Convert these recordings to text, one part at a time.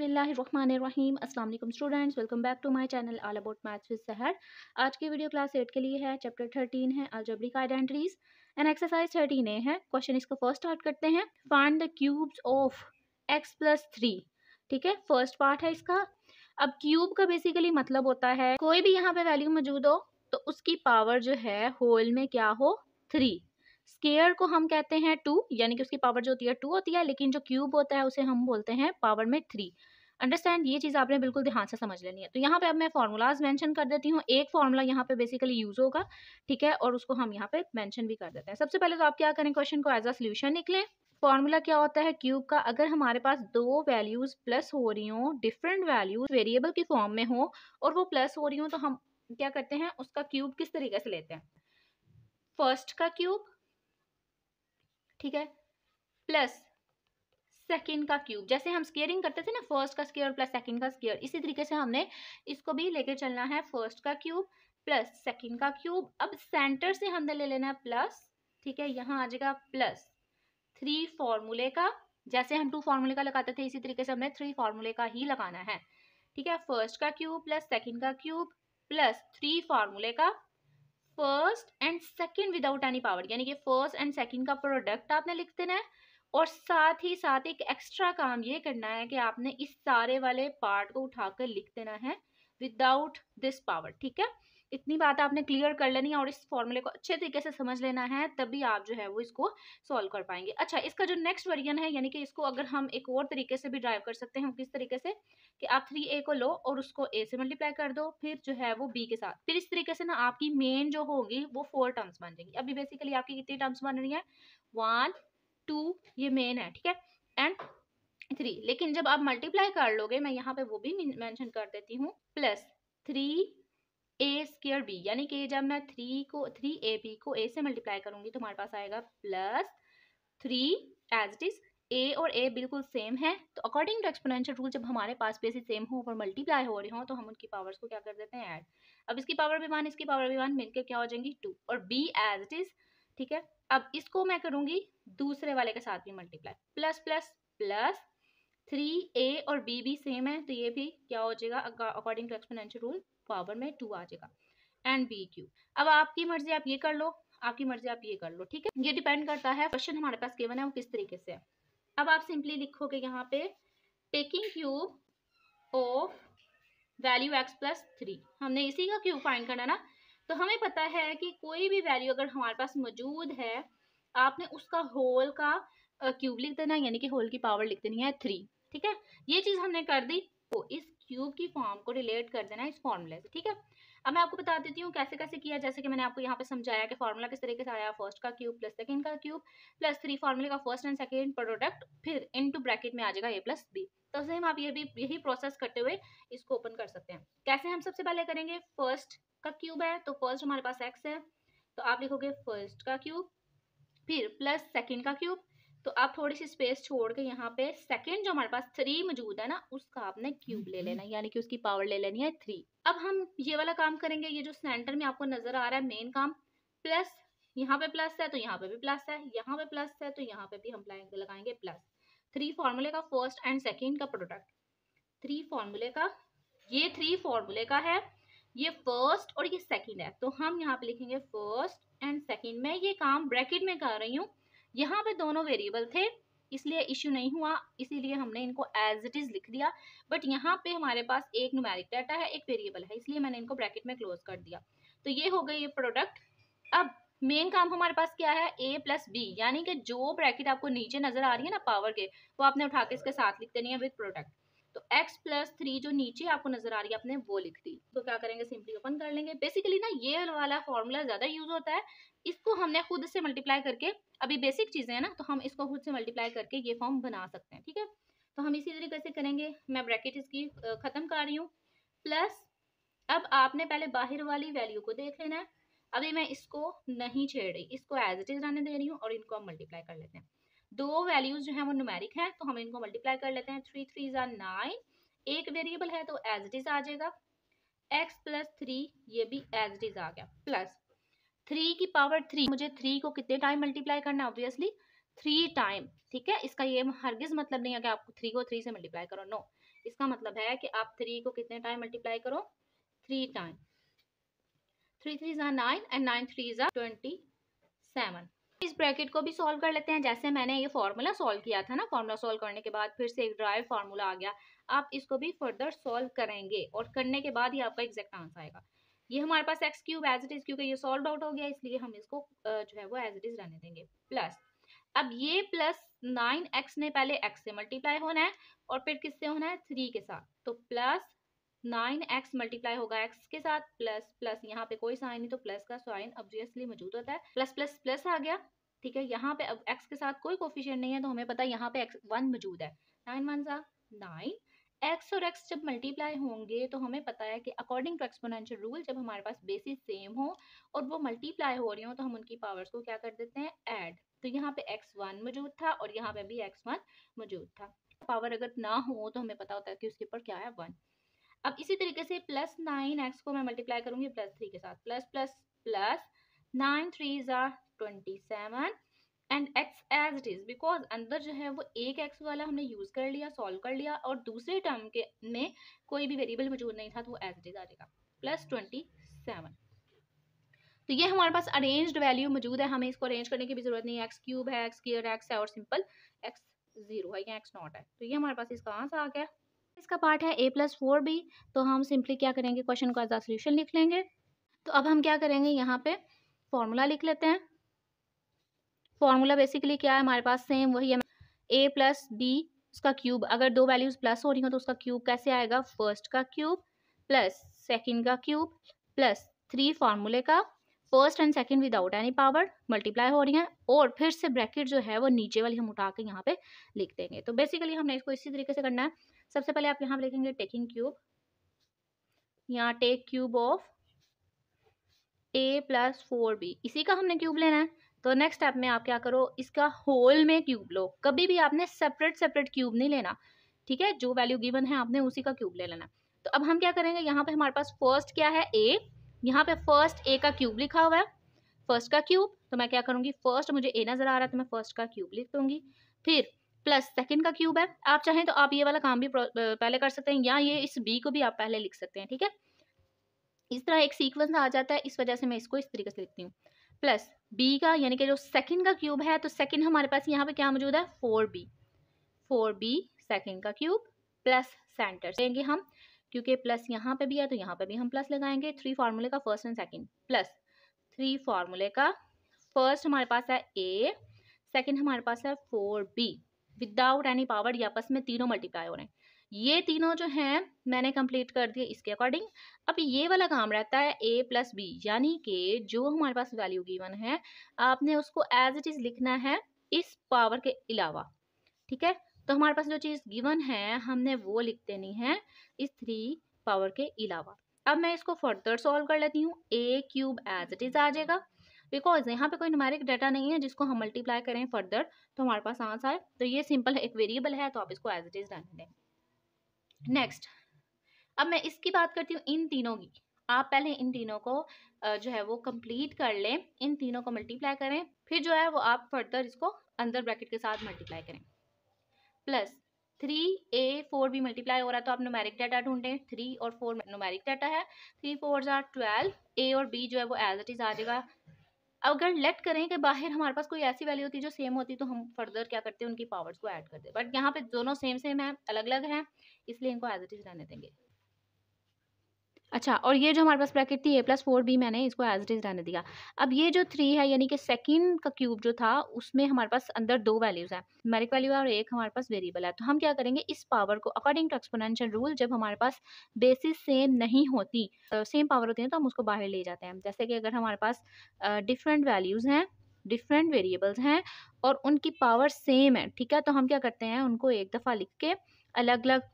बसमीम अल्लाम students welcome back to my channel all about maths with Sahar आज की वीडियो क्लास एट के लिए है चैप्टर थर्टीन है algebraic identities and exercise thirteen A है क्वेश्चन इसको फर्स्ट स्टार्ट करते हैं find the cubes of x plus three ठीक है फर्स्ट पार्ट है इसका अब क्यूब का बेसिकली मतलब होता है कोई भी यहाँ पे वैल्यू मौजूद हो तो उसकी पावर जो है होल में क्या हो थ्री स्केयर को हम कहते हैं टू यानी कि उसकी पावर जो होती है टू होती है लेकिन जो क्यूब होता है उसे हम बोलते हैं पावर में थ्री अंडरस्टैंड ये चीज़ आपने बिल्कुल ध्यान से समझ लेनी है तो यहाँ पे अब मैं फार्मूलाज मेंशन कर देती हूँ एक फार्मूला यहाँ पे बेसिकली यूज़ होगा ठीक है और उसको हम यहाँ पे मेंशन भी कर देते हैं सबसे पहले तो आप क्या करें क्वेश्चन को एज अ सोल्यूशन निकलें फॉर्मूला क्या होता है क्यूब का अगर हमारे पास दो वैल्यूज़ प्लस हो रही हों डिफरेंट वैल्यूज़ वेरिएबल की फॉर्म में हो और वो प्लस हो रही हों तो हम क्या करते हैं उसका क्यूब किस तरीके से लेते हैं फर्स्ट का क्यूब ठीक है प्लस सेकेंड का क्यूब जैसे हम स्केयरिंग करते थे ना फर्स्ट का स्केयर प्लस सेकेंड का स्केयर इसी तरीके से हमने इसको भी लेके चलना है फर्स्ट का क्यूब प्लस सेकेंड का क्यूब अब सेंटर से हमने ले लेना है प्लस ठीक है यहाँ आ जाएगा प्लस थ्री फॉर्मूले का जैसे हम टू फार्मूले का लगाते थे इसी तरीके से हमने थ्री फार्मूले का ही लगाना है ठीक है फर्स्ट का क्यूब प्लस सेकेंड का क्यूब प्लस थ्री फार्मूले का first and second without any power यानी कि फर्स्ट एंड सेकेंड का प्रोडक्ट आपने लिख देना है और साथ ही साथ एक एक्स्ट्रा काम ये करना है कि आपने इस सारे वाले पार्ट को उठाकर लिख देना है विदाउट दिस पावर ठीक है इतनी बात आपने क्लियर कर लेनी है और इस फॉर्मूले को अच्छे तरीके से समझ लेना है तभी आप जो है वो इसको सॉल्व कर पाएंगे अच्छा इसका जो नेक्स्ट वर्जन है यानी कि इसको अगर हम एक और तरीके से भी ड्राइव कर सकते हैं किस तरीके से कि आप थ्री ए को लो और उसको ए से मल्टीप्लाई कर दो फिर जो है वो बी के साथ फिर इस तरीके से ना आपकी मेन जो होगी वो फोर टर्म्स बन जाएंगी अभी बेसिकली आपकी कितनी टर्म्स बन रही है वन टू ये मेन है ठीक है एंड थ्री लेकिन जब आप मल्टीप्लाई कर लोगे मैं यहाँ पे वो भी मेंशन कर देती हूँ plus three a square b यानी कि जब मैं थ्री को थ्री ए बी को ए से मल्टीप्लाई करूंगी तो हमारे पास आएगा plus three as it is a और ए बिल्कुल सेम है तो अकॉर्डिंग टू एक्सपोनेंशियल रूल जब हमारे पास बेसिस सेम हो और मल्टीप्लाई हो रही हो तो हम उनकी पावर्स को क्या कर देते हैं ऐड अब इसकी पावर भी वन इसकी पावर भी वन मिलकर क्या हो जाएंगी टू और बी एज इट इज ठीक है अब इसको मैं करूंगी दूसरे वाले के साथ भी multiply plus plus plus three a और बी भी सेम है तो ये भी क्या हो जाएगा according to exponential rule power में टू आ जाएगा एंड बी क्यू अब आपकी मर्जी आप ये कर लो आपकी मर्जी आप ये कर लो ठीक है ये डिपेंड करता है क्वेश्चन हमारे पास केवन है वो किस तरीके से है अब आप सिंपली लिखोगे यहाँ पे taking cube of value x plus three हमने इसी का क्यूब फाइंड करना ना तो हमें पता है कि कोई भी वैल्यू अगर हमारे पास मौजूद है आपने उसका होल का क्यूब लिख देना यानी कि होल की पावर लिख देनी है थ्री ठीक है ये चीज़ हमने कर दी को इस क्यूब की फॉर्म को रिलेट कर देना इस फॉर्मूले से ठीक है अब मैं आपको बता देती हूँ कैसे कैसे किया जैसे कि मैंने आपको यहाँ पे समझाया कि फॉर्मूला किस तरीके से आया फर्स्ट का क्यूब प्लस सेकंड का क्यूब प्लस थ्री फॉर्मूले का फर्स्ट एंड सेकंड प्रोडक्ट फिर इन टू ब्रैकेट में आ जाएगा ए प्लस बी तो सेम आप ये भी यही प्रोसेस करते हुए इसको ओपन कर सकते हैं कैसे हम सबसे पहले करेंगे फर्स्ट का क्यूब है तो फर्स्ट हमारे पास एक्स है तो आप लिखोगे फर्स्ट का क्यूब फिर प्लस सेकेंड का क्यूब तो आप थोड़ी सी स्पेस छोड़ के यहाँ पे सेकेंड जो हमारे पास थ्री मौजूद है ना उसका आपने क्यूब ले लेना हम्म। यानी कि उसकी पावर ले लेनी है थ्री अब हम ये वाला काम करेंगे ये जो सेंटर में आपको नजर आ रहा है मेन काम प्लस यहाँ पे प्लस है तो यहाँ पे भी प्लस है यहाँ पे प्लस है तो यहाँ पे भी हम लगाएंगे प्लस थ्री फॉर्मूले का फर्स्ट एंड सेकेंड का प्रोडक्ट थ्री फॉर्मूले का ये थ्री फॉर्मूले का है ये फर्स्ट और ये सेकेंड है तो हम यहाँ पे लिखेंगे फर्स्ट एंड सेकेंड मैं ये काम ब्रैकेट में कर रही हूँ यहाँ पे दोनों वेरिएबल थे इसलिए इश्यू नहीं हुआ इसीलिए हमने इनको एज इट इज लिख दिया बट यहाँ पे हमारे पास एक नुमेरिक डाटा है एक वेरिएबल है इसलिए मैंने इनको ब्रैकेट में क्लोज कर दिया तो ये हो गई ये प्रोडक्ट अब मेन काम हमारे पास क्या है ए प्लस बी यानी कि जो ब्रैकेट आपको नीचे नजर आ रही है ना पावर के वो आपने उठा के इसके साथ लिख देनी है विद प्रोडक्ट तो x प्लस थ्री जो नीचे आपको नजर आ रही है आपने वो लिख दी तो क्या करेंगे सिंपली ओपन कर लेंगे बेसिकली ना ये वाला फॉर्मूला ज्यादा यूज होता है इसको हमने खुद से मल्टीप्लाई करके अभी बेसिक चीजें हैं ना तो हम इसको खुद से मल्टीप्लाई करके ये फॉर्म बना सकते हैं ठीक है तो हम इसी तरीके से करेंगे मैं ब्रैकेट इसकी खत्म कर रही हूँ प्लस अब आपने पहले बाहर वाली वैल्यू को देख लेना है अभी मैं इसको नहीं छेड़ रही इसको एज इट इज रहने दे रही हूँ और इनको हम मल्टीप्लाई कर लेते हैं दो वैल्यूज जो है वो नुमेरिक है तो हम इनको मल्टीप्लाई कर लेते हैं थ्री थ्री जार नाइन एक वेरिएबल है तो एज इट इज़ आ जाएगा एक्स प्लस थ्री ये भी एज इट इज़ आ गया प्लस थ्री की पावर थ्री मुझे थ्री को कितने टाइम मल्टीप्लाई करना ऑब्वियसली थ्री टाइम ठीक है इसका ये हरगिज मतलब नहीं है कि आप थ्री को थ्री से मल्टीप्लाई करो नो no. इसका मतलब है कि आप थ्री को कितने टाइम मल्टीप्लाई करो three time three three are nine and nine three are twenty seven इस ब्रैकेट को भी सॉल्व कर लेते हैं जैसे मैंने ये फॉर्मूला सॉल्व किया था ना फॉर्मूला सॉल्व करने के बाद फिर से एक ड्राइव फार्मूला आ गया आप इसको भी फर्दर सॉल्व करेंगे और करने के बाद ही आपका एग्जैक्ट आंसर आएगा ये हमारे पास x cube as it is क्योंकि ये सॉल्व आउट हो गया इसलिए हम इसको जो है वो एज इट इज रहने देंगे प्लस अब ये प्लस नाइन एक्स ने पहले एक्स से मल्टीप्लाई होना है और फिर किससे होना है थ्री के साथ तो प्लस नाइन एक्स मल्टीप्लाई होगा एक्स के साथ प्लस प्लस यहाँ पे कोई साइन नहीं तो प्लस का साइन ऑब्वियसली मौजूद होता है प्लस प्लस प्लस आ गया ठीक है यहाँ पे अब एक्स के साथ कोई कोफिशियंट नहीं है तो हमें पता है यहाँ पे एक्स वन मौजूद है नाइन वन सा नाइन एक्स और एक्स जब मल्टीप्लाई होंगे तो हमें पता है कि अकॉर्डिंग टू एक्सपोनेंशियल रूल जब हमारे पास बेसिस सेम हो और वो मल्टीप्लाई हो रही हो तो हम उनकी पावर्स को क्या कर देते हैं ऐड तो यहाँ पे एक्स वन मौजूद था और यहाँ पे भी एक्स वन मौजूद था पावर अगर ना हो तो हमें पता होता है कि उसके ऊपर क्या है वन अब इसी तरीके से प्लस नाइन एक्स को मैं मल्टीप्लाई करूंगी प्लस थ्री के साथ plus plus plus nine three are twenty seven and x as it is because अंदर जो है वो एक एक्स वाला हमने यूज़ कर लिया सॉल्व कर लिया और दूसरे टर्म के में कोई भी वेरिएबल मौजूद नहीं था तो वो एज इट इज़ आ जाएगा प्लस ट्वेंटी सेवन तो ये हमारे पास अरेंज्ड वैल्यू मौजूद है हमें इसको अरेंज करने की भी जरूरत नहीं है एक्स क्यूब है एक्स क्लियर एक्स है और सिंपल एक्स जीरो है या एक्स नॉट है तो ये हमारे पास इसका आंसर आ गया इसका पार्ट है ए प्लस फोर बी तो हम सिंपली क्या करेंगे क्वेश्चन का एज सोल्यूशन लिख लेंगे तो अब हम क्या करेंगे यहाँ पे फॉर्मूला लिख लेते हैं फॉर्मूला बेसिकली क्या है हमारे पास सेम वही है ए प्लस बी उसका क्यूब अगर दो वैल्यूज प्लस हो रही हो तो उसका क्यूब कैसे आएगा फर्स्ट का क्यूब प्लस सेकेंड का क्यूब प्लस थ्री फार्मूले का first and second without any power multiply हो रही है और फिर से ब्रैकेट जो है वो नीचे वाली हम उठा के यहाँ पे लिख देंगे तो बेसिकली हमने इसको इसी तरीके से करना है सबसे पहले आप यहाँ लिखेंगे टेकिंग क्यूब यहाँ take cube of a plus four b इसी का हमने क्यूब लेना है तो नेक्स्ट स्टेप में आप क्या करो इसका होल में क्यूब लो कभी भी आपने सेपरेट सेपरेट क्यूब नहीं लेना ठीक है जो वैल्यू गिवन है आपने उसी का क्यूब ले लेना तो अब हम क्या करेंगे यहाँ पे हमारे पास फर्स्ट क्या है ए यहाँ पे फर्स्ट ए का क्यूब लिखा हुआ है फर्स्ट का क्यूब तो मैं क्या करूँगी फर्स्ट मुझे ए नज़र आ रहा है तो मैं फर्स्ट का क्यूब लिख दूंगी फिर प्लस सेकंड का क्यूब है आप चाहें तो आप ये वाला काम भी पहले कर सकते हैं या ये इस बी को भी आप पहले लिख सकते हैं ठीक है इस तरह एक सीक्वेंस आ जाता है इस वजह से मैं इसको इस तरीके से लिखती हूँ प्लस बी का यानी कि जो सेकंड का क्यूब है तो सेकंड हमारे पास यहाँ पे क्या मौजूद है four b four b second का क्यूब प्लस सेंटर लेंगे हम क्योंकि प्लस यहाँ पे भी है तो यहाँ पे भी हम प्लस लगाएंगे थ्री फार्मूले का first and second plus three फार्मूले का फर्स्ट हमारे पास है ए सेकेंड हमारे पास है four b without any power या आपस में तीनों मल्टीप्लाई हो रहे हैं ये तीनों जो हैं मैंने कंप्लीट कर दिए इसके अकॉर्डिंग अब ये वाला काम रहता है ए प्लस बी यानी कि जो हमारे पास वैल्यू गिवन है आपने उसको एज इट इज़ लिखना है इस पावर के अलावा ठीक है तो हमारे पास जो चीज़ गिवन है हमने वो लिख देनी है इस थ्री पावर के अलावा अब मैं इसको फर्दर सॉल्व कर लेती हूँ a cube as it is आ जाएगा बिकॉज यहाँ पे कोई नुमेरिक डाटा नहीं है जिसको हम मल्टीप्लाई करें फर्दर तो हमारे पास आंसर आए तो ये सिंपल एक वेरिएबल है तो आप इसको एज इट इज रहने दें नेक्स्ट अब मैं इसकी बात करती हूँ इन तीनों की आप पहले इन तीनों को जो है वो कंप्लीट कर लें इन तीनों को मल्टीप्लाई करें फिर जो है वो आप फर्दर इसको अंदर ब्रैकेट के साथ मल्टीप्लाई करें प्लस थ्री ए फोर भी मल्टीप्लाई हो रहा है तो आप नोमेरिक डाटा ढूंढें थ्री और फोर नोमेरिक डाटा है three four are twelve a और बी जो है वो एज इट इज आ जाएगा अगर लेट करें कि बाहर हमारे पास कोई ऐसी वैल्यू होती जो सेम होती तो हम फर्दर क्या करते हैं उनकी पावर्स को ऐड करते बट यहाँ पे दोनों सेम सेम है अलग अलग हैं इसलिए इनको एज इट इज़ रहने देंगे अच्छा और ये जो हमारे पास ब्रैकेट थी ए प्लस फोर बी मैंने इसको एज इट इज़ रहने दिया अब ये जो थ्री है यानी कि सेकेंड का क्यूब जो था उसमें हमारे पास अंदर दो वैल्यूज़ है मेरिक वैल्यू है और एक हमारे पास वेरिएबल है तो हम क्या करेंगे इस पावर को अकॉर्डिंग टू एक्सपोनेंशियल रूल जब हमारे पास बेसिस सेम नहीं होती सेम पावर होती है तो हम उसको बाहर ले जाते हैं जैसे कि अगर हमारे पास डिफरेंट वैल्यूज़ हैं डिफरेंट वेरिएबल्स हैं और उनकी पावर सेम है ठीक है तो हम क्या करते हैं उनको एक दफ़ा लिख के अलग अलग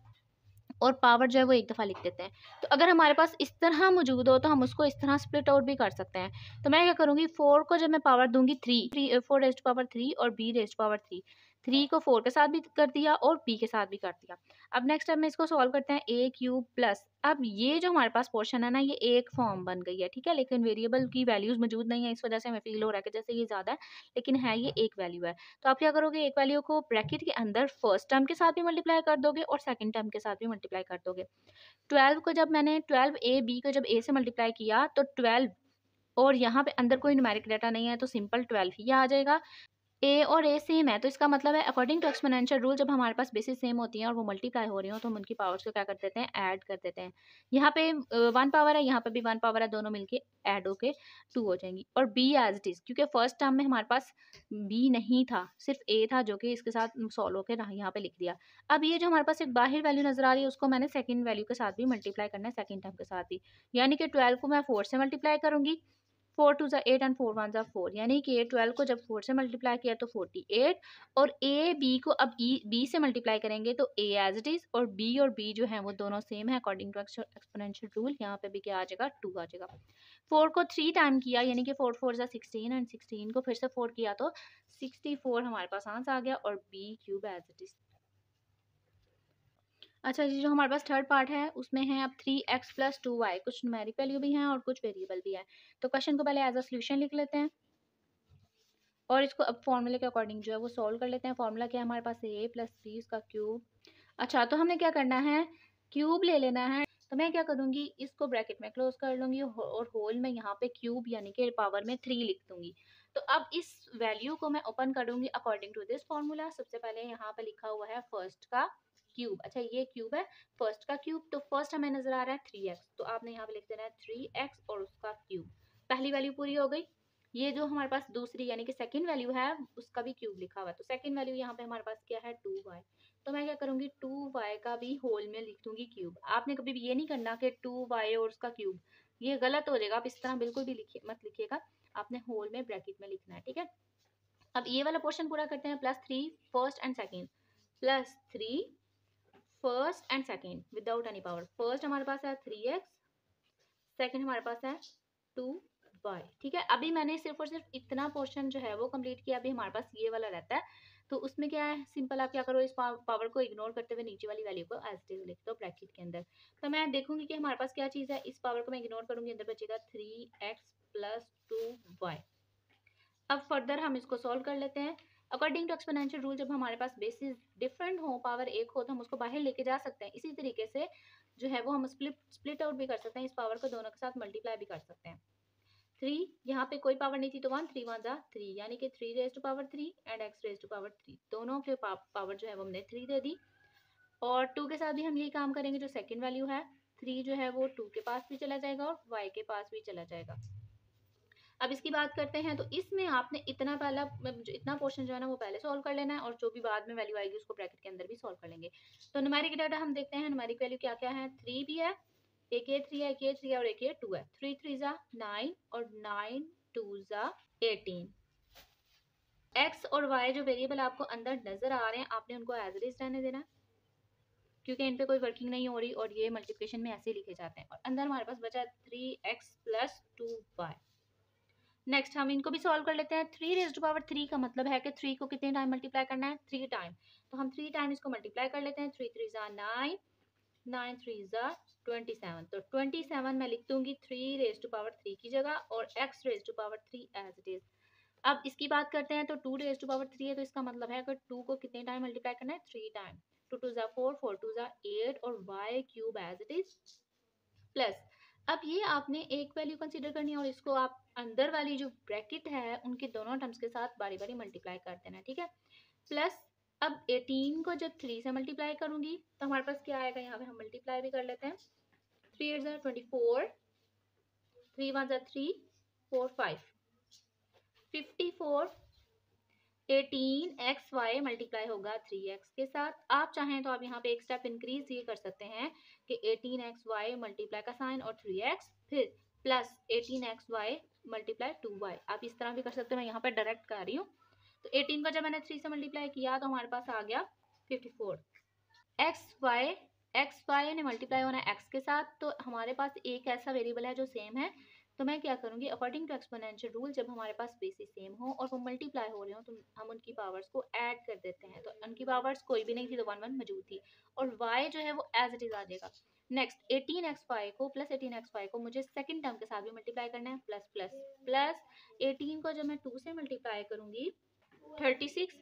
और पावर जो है वो एक दफ़ा लिख देते हैं तो अगर हमारे पास इस तरह मौजूद हो तो हम उसको इस तरह स्प्लिट आउट भी कर सकते हैं तो मैं क्या करूँगी फोर को जब मैं पावर दूंगी three three four raised power three और b raised power three three को फोर के साथ भी कर दिया और पी के साथ भी कर दिया अब नेक्स्ट हम इसको सॉल्व करते हैं ए क्यूब प्लस अब ये जो हमारे पास पोर्शन है ना ये एक फॉर्म बन गई है ठीक है लेकिन वेरिएबल की वैल्यूज मौजूद नहीं है इस वजह से हमें फील हो रहा है कि जैसे ये ज़्यादा है लेकिन है ये एक वैल्यू है तो आप क्या करोगे एक वैल्यू को ब्रैकेट के अंदर फर्स्ट टर्म के साथ भी मल्टीप्लाई कर दोगे और सेकेंड टर्म के साथ भी मल्टीप्लाई कर दोगे ट्वेल्व को जब मैंने ट्वेल्व ए बी को जब ए से मल्टीप्लाई किया तो ट्वेल्व और यहाँ पे अंदर कोई न्यूमेरिक डाटा नहीं है तो सिंपल ट्वेल्व ही आ जाएगा ए और ए सेम है तो इसका मतलब है अकॉर्डिंग टू एक्सपोनेंशियल रूल जब हमारे पास बेसिस सेम होती हैं और वो मल्टीप्लाई हो रही हो तो हम उनकी पावर्स को क्या कर देते हैं ऐड कर देते हैं यहाँ पे वन पावर है यहाँ पे भी वन पावर है दोनों मिलके ऐड होके टू हो जाएंगी और बी एज इट इज़ क्योंकि फर्स्ट टर्म में हमारे पास बी नहीं था सिर्फ ए था जो कि इसके साथ सॉल्व होकर यहाँ पे लिख दिया अब ये जो हमारे पास एक बाहर वैल्यू नजर आ रही है उसको मैंने सेकेंड वैल्यू के साथ भी मल्टीप्लाई करना है सेकेंड टर्म के साथ भी यानी कि ट्वेल्व को मैं फोर से मल्टीप्लाई करूँगी फोर टू ज़ा eight and four one are four यानी कि ट्वेल्व को जब फोर से मल्टीप्लाई किया तो फोर्टी एट और ए बी को अब ई बी से मल्टीप्लाई करेंगे तो ए एज इट इज़ और बी और बी जो है वो दोनों सेम है अकॉर्डिंग टू एक्सपोनेंशियल रूल यहाँ पे भी क्या आ जाएगा टू आ जाएगा फोर को थ्री टाइम किया यानी कि four four are sixteen and sixteen को फिर से फोर किया तो सिक्सटी फोर हमारे पास आंसर आ गया और b cube as it is अच्छा जी जो हमारे पास थर्ड पार्ट है उसमें है अब three x plus two y कुछ न्यूमेरिक वैल्यू भी हैं और कुछ वेरिएबल भी है तो क्वेश्चन को पहले एज अ सोल्यूशन लिख लेते हैं और इसको अब फॉर्मूले के अकॉर्डिंग जो है वो सॉल्व कर लेते हैं फॉर्मूला क्या है हमारे पास ए प्लस थ्री उसका क्यूब अच्छा तो हमने क्या करना है क्यूब ले लेना है तो मैं क्या करूँगी इसको ब्रैकेट में क्लोज कर लूँगी और होल में यहाँ पे क्यूब यानी कि पावर में थ्री लिख दूंगी तो अब इस वैल्यू को मैं ओपन करूँगी अकॉर्डिंग टू दिस फॉर्मूला सबसे पहले यहाँ पे लिखा हुआ है फर्स्ट का क्यूब अच्छा ये क्यूब है फर्स्ट का क्यूब तो फर्स्ट हमें नजर आ रहा है थ्री एक्स तो आपने यहाँ पे लिख देना है थ्री एक्स और उसका क्यूब पहली वैल्यू पूरी हो गई ये जो हमारे पास दूसरी यानी कि सेकंड वैल्यू है उसका भी क्यूब लिखा हुआ है तो सेकंड वैल्यू यहाँ पे हमारे पास क्या है टू वाई तो मैं क्या करूंगी टू वाई का भी होल में लिख दूंगी क्यूब आपने कभी भी ये नहीं करना कि टू वाई और उसका क्यूब ये गलत हो जाएगा आप इस तरह बिल्कुल भी लिखे मत लिखिएगा आपने होल में ब्रैकेट में लिखना है ठीक है अब ये वाला पोर्शन पूरा करते हैं plus three first and second plus three first and second without any power first हमारे पास है थ्री एक्स सेकेंड हमारे पास है टू वाई ठीक है अभी मैंने सिर्फ और सिर्फ इतना पोर्शन जो है वो कंप्लीट किया अभी हमारे पास ये वाला रहता है तो उसमें क्या है सिंपल आप क्या करो इस पावर को इग्नोर करते हुए नीचे वाली वैल्यू को एज डिज लिख दो ब्रैकेट के अंदर तो मैं देखूंगी कि हमारे पास क्या चीज़ है इस पावर को मैं इग्नोर करूंगी अंदर बचेगा three x plus two y अब फर्दर हम इसको सॉल्व कर लेते हैं अकॉर्डिंग टू एक्सपोनेंशियल रूल जब हमारे पास बेसिस डिफरेंट हो पावर एक हो तो हम उसको बाहर लेके जा सकते हैं इसी तरीके से जो है वो हम स्प्लिट स्प्लिट आउट भी कर सकते हैं इस पावर को दोनों के साथ मल्टीप्लाई भी कर सकते हैं थ्री यहाँ पे कोई पावर नहीं थी तो one three one are three यानी कि three raise to power three and x raise to power three दोनों के पावर जो है वो हमने थ्री दे दी और टू के साथ भी हम यही काम करेंगे जो सेकेंड वैल्यू है थ्री जो है वो टू के पास भी चला जाएगा और वाई के पास भी चला जाएगा अब इसकी बात करते हैं तो इसमें आपने इतना पहला इतना पोर्शन जो है ना वो पहले सॉल्व कर लेना है और जो भी बाद में वैल्यू आएगी उसको ब्रैकेट के अंदर भी सॉल्व कर लेंगे तो नुमारी डाटा हम देखते हैं नुमारी वैल्यू क्या क्या है थ्री भी है एक ए थ्री है एक ए थ्री है और एक ए टू है थ्री थ्री ज़ा नाइन और nine two are eighteen x और वाई जो वेरिएबल आपको अंदर नज़र आ रहे हैं आपने उनको एज इज रहने देना क्योंकि इन पे कोई वर्किंग नहीं हो रही और ये मल्टीप्लिकेशन में ऐसे लिखे जाते हैं और अंदर हमारे पास बचा three x plus two y next हम इनको भी सॉल्व कर लेते हैं three raise to power three का मतलब है कि थ्री को कितने टाइम मल्टीप्लाई करना है थ्री टाइम तो हम थ्री टाइम इसको मल्टीप्लाई कर लेते हैं थ्री थ्री ज़ा नाइन नाइन थ्री ज़ा ट्वेंटी सेवन तो ट्वेंटी सेवन मैं लिख दूंगी three raise to power three की जगह और x raise to power three as it is अब इसकी बात करते हैं तो two raise to power three है तो इसका मतलब है कि टू को कितने टाइम मल्टीप्लाई करना है थ्री टाइम टू टू ज़ा फोर फोर टू ज़ा एट और y cube as it is plus अब ये आपने एक वैल्यू कंसीडर करनी है और इसको आप अंदर वाली जो ब्रैकेट है उनके दोनों टर्म्स के साथ बारी बारी मल्टीप्लाई कर देना ठीक है प्लस अब 18 को जब 3 से मल्टीप्लाई करूंगी तो हमारे पास क्या आएगा यहाँ पे हम मल्टीप्लाई भी कर लेते हैं थ्री एट ज़ार ट्वेंटी फोर थ्री वन ज़ार three four five fifty four eighteen x y multiply होगा थ्री एक्स के साथ आप चाहें तो आप यहाँ पे एक स्टेप इंक्रीज ये कर सकते हैं कि 18xy एक्स वाई मल्टीप्लाई का साइन और 3x फिर plus 18xy Y multiply two आप इस तरह भी कर सकते हो मैं यहाँ पर डायरेक्ट कर रही हूँ तो 18 का जब मैंने 3 से मल्टीप्लाई किया तो हमारे पास आ गया 54 four x y x y ने मल्टीप्लाई होना है एक्स के साथ तो हमारे पास एक ऐसा वेरिएबल है जो सेम है तो मैं क्या करूँगी अकॉर्डिंग टू एक्सपोनेंशियल रूल जब हमारे पास बेसिस सेम हो और वो मल्टीप्लाई हो रहे हो तो हम उनकी पावर्स को ऐड कर देते हैं तो उनकी पावर्स कोई भी नहीं थी तो वन वन मौजूद थी और वाई जो है वो एज इट इज़ आ जाएगा नेक्स्ट एटीन एक्स फाइव को प्लस एटीन एक्स फाइव को मुझे सेकेंड टर्म के साथ भी मल्टीप्लाई करना है प्लस प्लस प्लस एटीन को जब मैं टू से मल्टीप्लाई करूँगी थर्टी सिक्स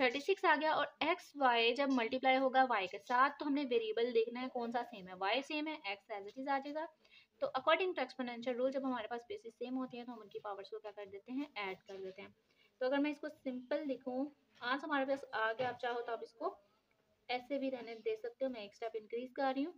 थर्टी सिक्स आ गया और एक्स वाई जब मल्टीप्लाई होगा वाई के साथ तो हमने वेरिएबल देखना है कौन सा सेम है वाई सेम है एक्स एज इट इज आ जाएगा तो अकॉर्डिंग टू एक्सपोनेंशियल रूल जब हमारे पास बेसिस सेम होती है तो हम उनकी पावर्स को क्या कर देते हैं ऐड कर देते हैं तो अगर मैं इसको सिंपल लिखूँ आज हमारे पास आ गया आप चाहो तो आप इसको ऐसे भी रहने दे सकते हो मैं एक स्टेप इंक्रीज कर रही हूँ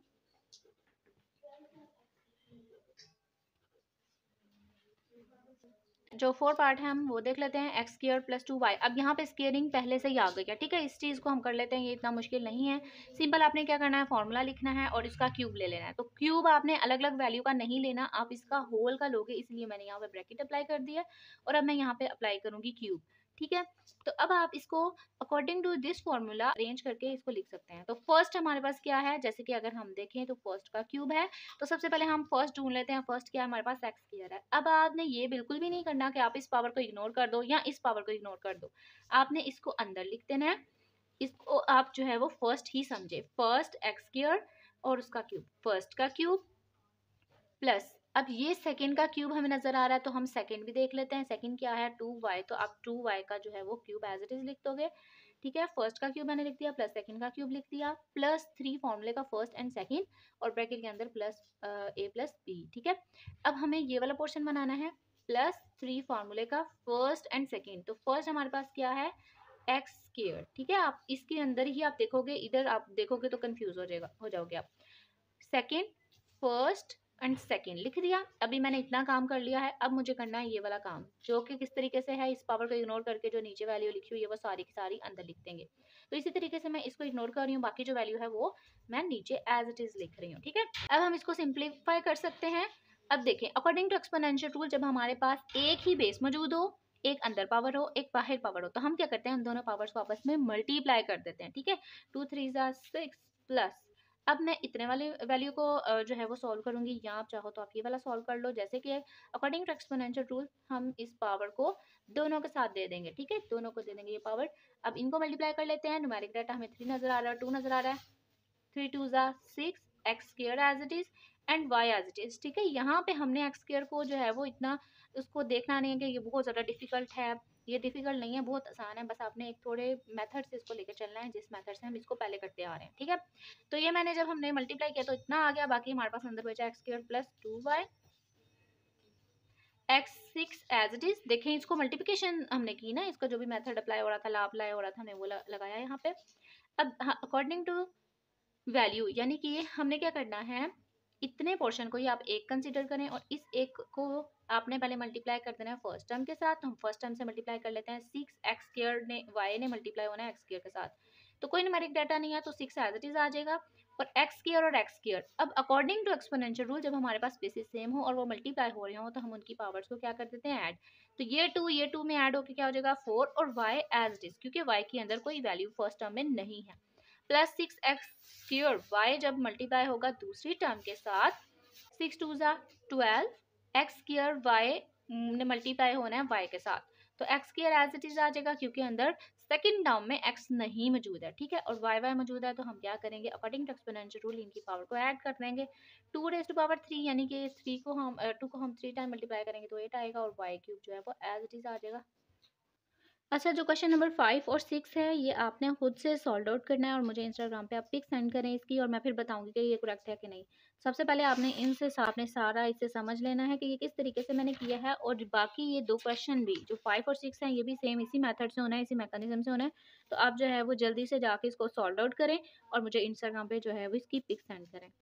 जो फोर पार्ट है हम वो देख लेते हैं x square plus two y अब यहाँ पे स्केयरिंग पहले से ही आ गई है ठीक है इस चीज़ को हम कर लेते हैं ये इतना मुश्किल नहीं है सिंपल आपने क्या करना है फॉर्मूला लिखना है और इसका क्यूब ले लेना है तो क्यूब आपने अलग अलग वैल्यू का नहीं लेना आप इसका होल का लोगे इसलिए मैंने यहाँ पर ब्रैकेट अप्लाई कर दिया और अब मैं यहाँ पर अप्लाई करूँगी क्यूब ठीक है तो अब आप इसको according to this formula arrange करके इसको लिख सकते हैं तो फर्स्ट हमारे पास क्या है जैसे कि अगर हम देखें तो फर्स्ट का क्यूब है तो सबसे पहले हम फर्स्ट ढूंढ लेते हैं फर्स्ट क्या हमारे पास एक्स स्क्र है अब आपने ये बिल्कुल भी नहीं करना कि आप इस पावर को इग्नोर कर दो या इस पावर को इग्नोर कर दो आपने इसको अंदर लिख देना है इसको आप जो है वो फर्स्ट ही समझे फर्स्ट एक्स क्लियर और उसका क्यूब फर्स्ट का क्यूब प्लस अब ये सेकेंड का क्यूब हमें नज़र आ रहा है तो हम सेकेंड भी देख लेते हैं सेकेंड क्या है टू वाई तो आप टू वाई का जो है वो क्यूब एज इट इज़ लिख दोगे ठीक है फर्स्ट का क्यूब मैंने लिख दिया प्लस सेकेंड का क्यूब लिख दिया प्लस थ्री फॉर्मूले का फर्स्ट एंड सेकेंड और ब्रैकेट के अंदर प्लस ए प्लस बी ठीक है अब हमें ये वाला पोर्शन बनाना है प्लस थ्री फॉर्मूले का फर्स्ट एंड सेकेंड तो फर्स्ट हमारे पास क्या है एक्स स्केयर ठीक है आप इसके अंदर ही आप देखोगे इधर आप देखोगे तो कन्फ्यूज हो जाएगा हो जाओगे आप सेकेंड फर्स्ट एंड सेकेंड लिख दिया अभी मैंने इतना काम कर लिया है अब मुझे करना है ये वाला काम जो कि किस तरीके से है इस पावर को इग्नोर करके जो नीचे वैल्यू लिखी हुई है वो सारी की सारी अंदर लिख देंगे तो इसी तरीके से मैं इसको इग्नोर कर रही हूँ बाकी जो वैल्यू है वो मैं नीचे एज इट इज़ लिख रही हूँ ठीक है अब हम इसको सिंप्लीफाई कर सकते हैं अब देखें अकॉर्डिंग टू एक्सपोनशियल रूल जब हमारे पास एक ही बेस मौजूद हो एक अंदर पावर हो एक बाहर पावर हो तो हम क्या करते हैं उन दोनों पावर्स को आपस में मल्टीप्लाई कर देते हैं ठीक है टू थ्री ज़ा सिक्स प्लस अब मैं इतने वाले वैल्यू को जो है वो सॉल्व करूंगी या आप चाहो तो आप ये वाला सॉल्व कर लो जैसे कि अकॉर्डिंग टू एक्सपोनेंशियल रूल हम इस पावर को दोनों के साथ दे देंगे ठीक है दोनों को दे देंगे ये पावर अब इनको मल्टीप्लाई कर लेते हैं नुमेरिक डाटा हमें थ्री नज़र आ रहा है टू नज़र आ रहा है थ्री टू ज़ा six x square as it is and y as it is ठीक है यहाँ पे हमने एक्स स्केयर को जो है वो इतना उसको देखना नहीं है कि ये बहुत ज़्यादा डिफिकल्ट है ये डिफिकल्ट नहीं है बहुत आसान है बस आपने एक थोड़े मेथड से इसको लेकर चलना है जिस मेथड से हम इसको पहले करते आ रहे हैं ठीक है तो ये मैंने जब हमने मल्टीप्लाई किया तो इतना आ गया बाकी हमारे पास अंदर बचा x square plus two y x six as it is देखें इसको मल्टीप्लिकेशन हमने की ना इसका जो भी मेथड अप्लाई हो रहा था ला अप्लाई हो रहा था हमने वो लगाया यहाँ पे अब अकॉर्डिंग टू वैल्यू यानी कि हमने क्या करना है इतने पोर्शन को ही आप एक कंसिडर करें और इस एक को आपने पहले मल्टीप्लाई कर देना है फर्स्ट टर्म के साथ तो हम फर्स्ट टर्म से मल्टीप्लाई कर लेते हैं सिक्स एक्स केयर ने वाई ने मल्टीप्लाई होना है एक्स केयर के साथ तो कोई नमेरिक डाटा नहीं है तो सिक्स एज इट इज आ जाएगा पर एक्स केयर और एक्स केयर अब अकॉर्डिंग टू एक्सपोनेंशियल रूल जब हमारे पास स्पेसिस सेम हो और वो मल्टीप्लाई हो रहे हो तो हम उनकी पावर्स को क्या कर देते हैं ऐड तो ये टू ये टू में ऐड होकर क्या हो जाएगा फोर और वाई एज इट इज क्योंकि वाई के अंदर कोई वैल्यू फर्स्ट टर्म में नहीं है plus six x square y जब मल्टीप्लाई होगा दूसरी टर्म के साथ सिक्स टू ज़ा ट्वेल्व एक्स स्क्र वाई ने मल्टीप्लाई होना है वाई के साथ तो x square as it is आ जाएगा क्योंकि अंदर सेकेंड टर्म में एक्स नहीं मौजूद है ठीक है और वाई वाई मौजूद है तो हम क्या करेंगे अकॉर्डिंग टू एक्सपोनेंशियल रूल इनकी पावर को ऐड कर देंगे two raise to power three यानी कि थ्री को हम टू uh, को हम थ्री टाइम मल्टीप्लाई करेंगे तो एट आएगा और वाई क्यूब जो है वो एज इट इज आ जाएगा अच्छा जो क्वेश्चन नंबर फाइव और सिक्स है ये आपने खुद से सॉल्व आउट करना है और मुझे इंस्टाग्राम पे आप पिक सेंड करें इसकी और मैं फिर बताऊंगी कि ये करेक्ट है कि नहीं सबसे पहले आपने इनसे आपने सारा इसे समझ लेना है कि ये किस तरीके से मैंने किया है और बाकी ये दो क्वेश्चन भी जो फाइव और सिक्स हैं ये भी सेम इसी मैथड से होना है इसी मैकेनिज्म से होना है तो आप जो है वो जल्दी से जाके इसको सॉल्व आउट करें और मुझे इंस्टाग्राम पर जो है वो इसकी पिक सेंड करें